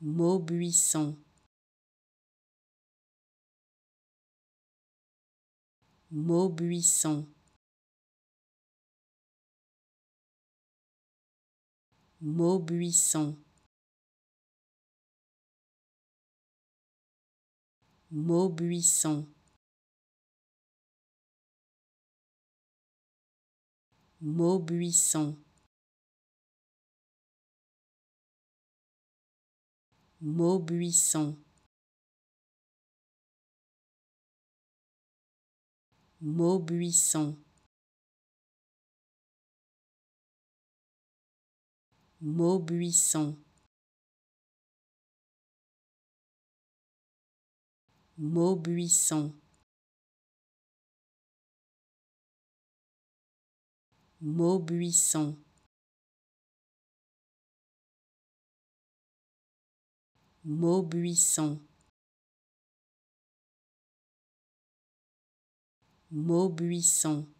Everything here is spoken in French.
Maubuisson Maubuisson Maubuisson Maubuisson Maubuisson Maubuisson Maubuisson Maubuisson Maubuisson Maubuisson Maubuisson Maubuisson